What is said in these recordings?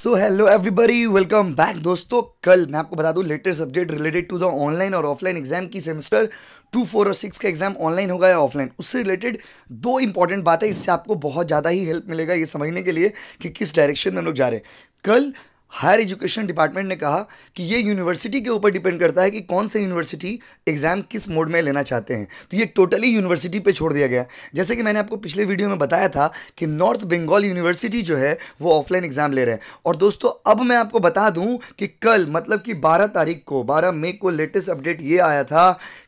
सो hello everybody welcome back दोस्तों कल मैं आपको बता दूं latest update related to the online और ऑफलाइन एग्जाम की सेमेस्टर टू फोर और सिक्स का एग्जाम ऑनलाइन होगा या ऑफलाइन उससे रिलेटेड दो इंपॉर्टेंट बातें इससे आपको बहुत ज़्यादा ही हेल्प मिलेगा ये समझने के लिए कि किस डायरेक्शन में हम लोग जा रहे हैं कल हायर एजुकेशन डिपार्टमेंट ने कहा कि ये यूनिवर्सिटी के ऊपर डिपेंड करता है कि कौन से यूनिवर्सिटी एग्ज़ाम किस मोड में लेना चाहते हैं तो ये टोटली यूनिवर्सिटी पे छोड़ दिया गया जैसे कि मैंने आपको पिछले वीडियो में बताया था कि नॉर्थ बंगाल यूनिवर्सिटी जो है वो ऑफलाइन एग्ज़ाम ले रहे हैं और दोस्तों अब मैं आपको बता दूँ कि कल मतलब कि बारह तारीख को बारह मई को लेटेस्ट अपडेट ये आया था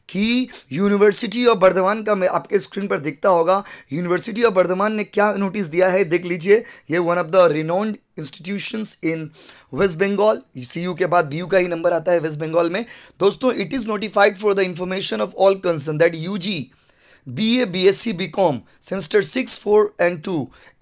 कि यूनिवर्सिटी ऑफ बर्धमान का मैं आपके स्क्रीन पर दिखता होगा यूनिवर्सिटी ऑफ बर्धमान ने क्या नोटिस दिया है देख लीजिए ये one of the renowned institutions in West Bengal C के बाद बी का ही नंबर आता है वेस्ट बंगाल में दोस्तों it is notified for the information of all concern that U G BA, BSc, BCom, semester 6, 4 and 2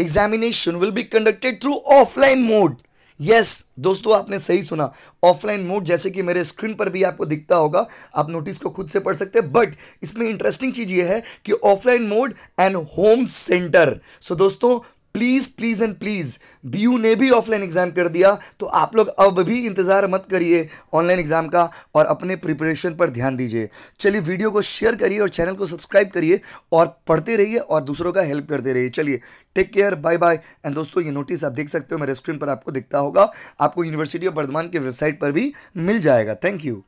examination will be conducted through offline mode. Yes दोस्तों आपने सही सुना ऑफलाइन मोड जैसे कि मेरे स्क्रीन पर भी आपको दिखता होगा आप नोटिस को खुद से पढ़ सकते हैं बट इसमें इंटरेस्टिंग चीज़ ये है कि offline mode and home centre so दोस्तों please please and please B ने भी ऑफलाइन एग्ज़ाम कर दिया तो आप लोग अब भी इंतज़ार मत करिए ऑनलाइन एग्ज़ाम का और अपने प्रिपरेशन पर ध्यान दीजिए चलिए वीडियो को शेयर करिए और चैनल को सब्सक्राइब करिए और पढ़ते रहिए और दूसरों का हेल्प करते रहिए चलिए take care bye bye and दोस्तों ये नोटिस आप देख सकते हो मेरे स्क्रीन पर आपको दिखता होगा आपको यूनिवर्सिटी ऑफ बर्धमान के वेबसाइट पर भी मिल जाएगा थैंक यू